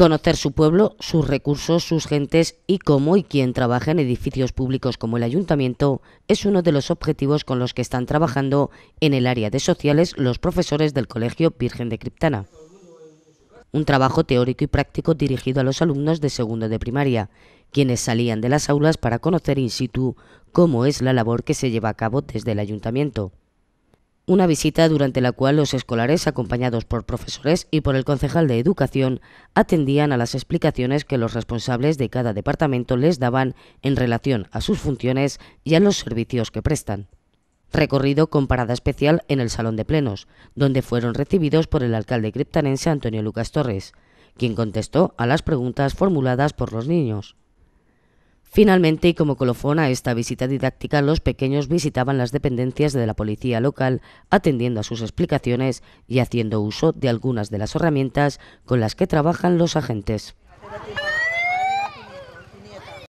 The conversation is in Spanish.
conocer su pueblo, sus recursos, sus gentes y cómo y quién trabaja en edificios públicos como el ayuntamiento es uno de los objetivos con los que están trabajando en el área de sociales los profesores del Colegio Virgen de Criptana. Un trabajo teórico y práctico dirigido a los alumnos de segundo de primaria, quienes salían de las aulas para conocer in situ cómo es la labor que se lleva a cabo desde el ayuntamiento una visita durante la cual los escolares, acompañados por profesores y por el concejal de educación, atendían a las explicaciones que los responsables de cada departamento les daban en relación a sus funciones y a los servicios que prestan. Recorrido con parada especial en el Salón de Plenos, donde fueron recibidos por el alcalde criptanense Antonio Lucas Torres, quien contestó a las preguntas formuladas por los niños. Finalmente, y como colofón a esta visita didáctica, los pequeños visitaban las dependencias de la policía local, atendiendo a sus explicaciones y haciendo uso de algunas de las herramientas con las que trabajan los agentes.